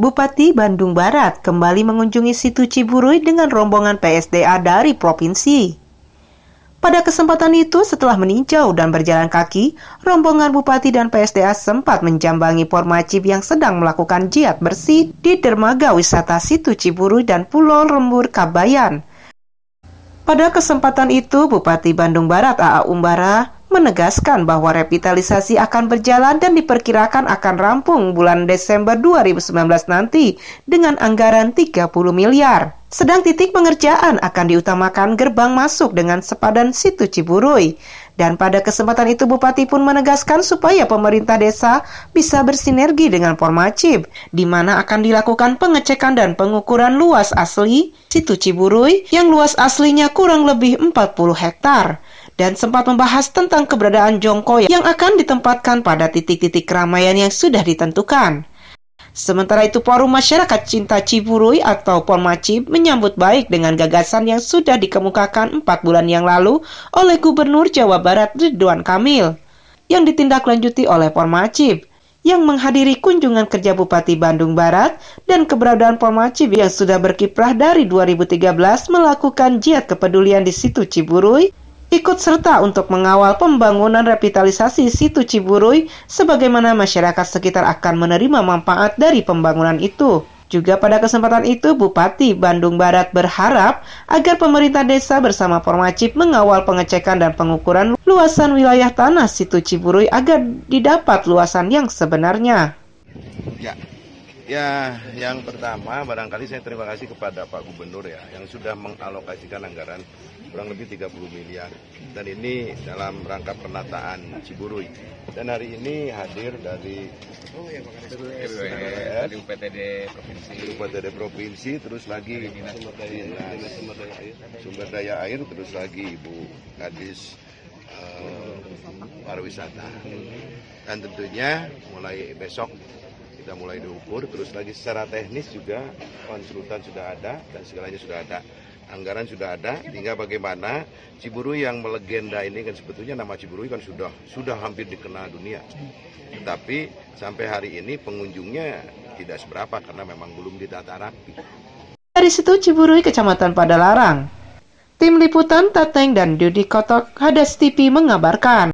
Bupati Bandung Barat kembali mengunjungi situ Ciburui dengan rombongan PSDA dari provinsi. Pada kesempatan itu, setelah meninjau dan berjalan kaki, rombongan bupati dan PSDA sempat menjambangi Pormacib yang sedang melakukan jihad bersih di dermaga wisata Situ Ciburui dan Pulau Rembur Kabayan. Pada kesempatan itu, Bupati Bandung Barat AA Umbara menegaskan bahwa revitalisasi akan berjalan dan diperkirakan akan rampung bulan Desember 2019 nanti dengan anggaran 30 miliar. Sedang titik pengerjaan akan diutamakan gerbang masuk dengan sepadan situ Ciburuy Dan pada kesempatan itu Bupati pun menegaskan supaya pemerintah desa bisa bersinergi dengan Pormacib, di mana akan dilakukan pengecekan dan pengukuran luas asli situ Ciburuy yang luas aslinya kurang lebih 40 hektar dan sempat membahas tentang keberadaan jongko yang akan ditempatkan pada titik-titik keramaian yang sudah ditentukan. Sementara itu, Forum Masyarakat Cinta Ciburui atau Pormacib menyambut baik dengan gagasan yang sudah dikemukakan empat bulan yang lalu oleh Gubernur Jawa Barat Ridwan Kamil, yang ditindaklanjuti oleh Pormacib, yang menghadiri kunjungan kerja Bupati Bandung Barat dan keberadaan Pormacib yang sudah berkiprah dari 2013 melakukan giat kepedulian di situ Ciburui ikut serta untuk mengawal pembangunan revitalisasi situ Ciburui sebagaimana masyarakat sekitar akan menerima manfaat dari pembangunan itu. Juga pada kesempatan itu, Bupati Bandung Barat berharap agar pemerintah desa bersama Formacip mengawal pengecekan dan pengukuran luasan wilayah tanah situ Ciburui agar didapat luasan yang sebenarnya. Ya, yang pertama barangkali saya terima kasih kepada Pak Gubernur ya yang sudah mengalokasikan anggaran kurang lebih 30 miliar dan ini dalam rangka penataan Ciburui. Dan hari ini hadir dari oh, iya, UPTD provinsi, UPTD provinsi terus lagi sumber daya, air, terus lagi Ibu Kadis eh, pariwisata. Dan tentunya mulai besok kita mulai diukur terus lagi secara teknis juga konsultan sudah ada dan segalanya sudah ada anggaran sudah ada tinggal bagaimana Ciburui yang melegenda ini kan sebetulnya nama Ciburui kan sudah sudah hampir dikenal dunia tetapi sampai hari ini pengunjungnya tidak seberapa karena memang belum ditata rapi dari situ Ciburui Kecamatan Padalarang Tim Liputan Tateng dan Dudi Kotok Hadas TV mengabarkan